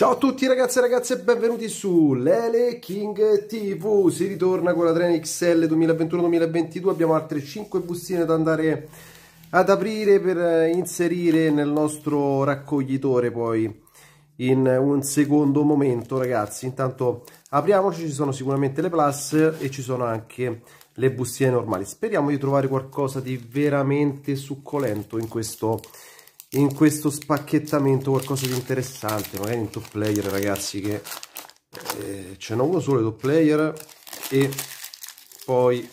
Ciao a tutti ragazzi e ragazze e benvenuti su Lele King TV, si ritorna con la Tren XL 2021-2022, abbiamo altre 5 bustine da andare ad aprire per eh, inserire nel nostro raccoglitore poi in un secondo momento ragazzi, intanto apriamoci, ci sono sicuramente le plus e ci sono anche le bustine normali, speriamo di trovare qualcosa di veramente succolento in questo video in questo spacchettamento qualcosa di interessante magari in top player ragazzi che eh, ce n'ho uno solo top player e poi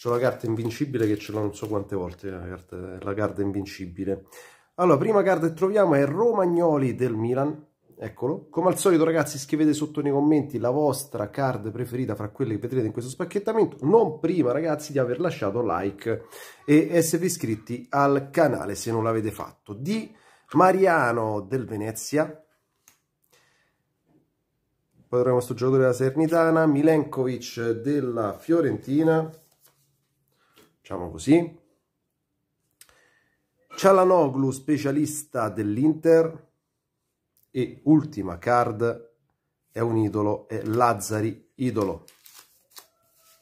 c'ho la carta invincibile che ce l'ho non so quante volte la carta, la carta invincibile allora prima carta che troviamo è Romagnoli del Milan eccolo. Come al solito ragazzi scrivete sotto nei commenti la vostra card preferita fra quelle che vedrete in questo spacchettamento, non prima ragazzi di aver lasciato like e essere iscritti al canale se non l'avete fatto. Di Mariano del Venezia, poi troviamo questo giocatore della Sernitana, Milenkovic della Fiorentina, diciamo così, Cialanoglu specialista dell'Inter, e ultima card è un idolo, è Lazzari idolo.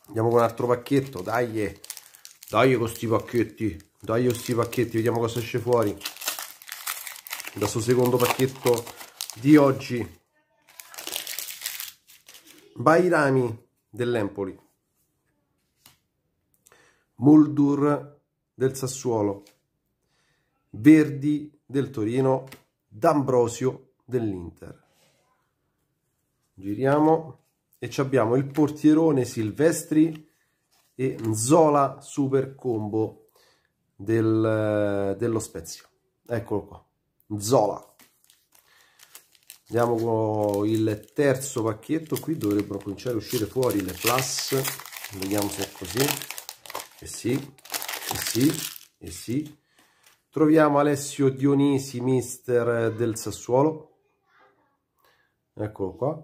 Andiamo con un altro pacchetto, dai, eh. dai con questi pacchetti, dai con questi pacchetti, vediamo cosa esce fuori. Da questo secondo pacchetto di oggi. Bairami dell'Empoli. Muldur del Sassuolo. Verdi del Torino. D'Ambrosio dell'Inter. Giriamo e abbiamo il portierone Silvestri e Zola super combo del, dello Spezia. Eccolo qua, Zola. Andiamo con il terzo pacchetto, qui dovrebbero cominciare a uscire fuori le plus, vediamo se è così, e eh sì, e eh sì, e eh sì. Troviamo Alessio Dionisi, mister del Sassuolo, eccolo qua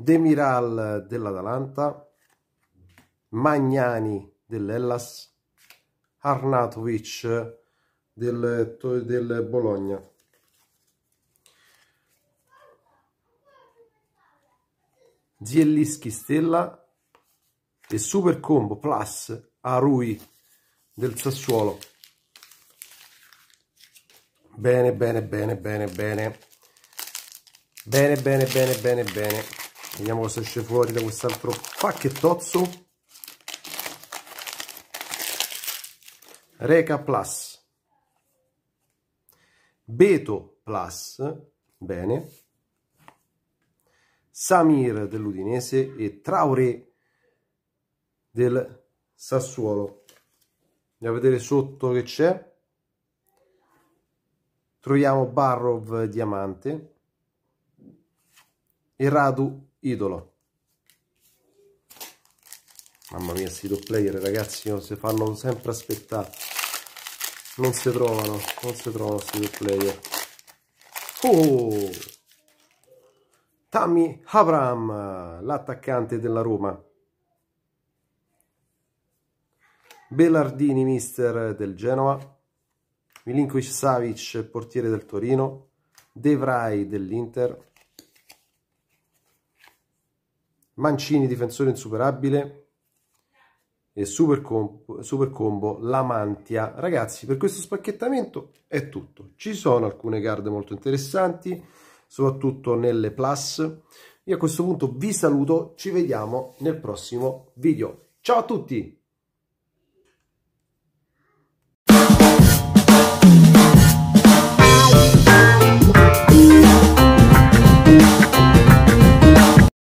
Demiral dell'Atalanta Magnani dell'Ellas Arnatovic del, del Bologna Zielischi Stella e Super Combo Plus Arui del Sassuolo Bene, bene, bene, bene, bene. Bene, bene, bene, bene, bene. Vediamo cosa esce fuori da quest'altro pacchettozzo. Reca Plus. Beto Plus. Bene. Samir dell'Udinese e Traoré del Sassuolo. Andiamo a vedere sotto che c'è. Troviamo Barrov diamante e Radu idolo. Mamma mia, sti top player, ragazzi, no, si fanno sempre aspettare. Non si trovano, non si trovano sti player. Oh! Tammy Avram, l'attaccante della Roma. Bellardini, mister del Genoa. Milinkovic Savic, portiere del Torino, De Vrij dell'Inter, Mancini, difensore insuperabile, e super combo, super combo la mantia. Ragazzi, per questo spacchettamento è tutto. Ci sono alcune card molto interessanti, soprattutto nelle plus. Io a questo punto vi saluto, ci vediamo nel prossimo video. Ciao a tutti!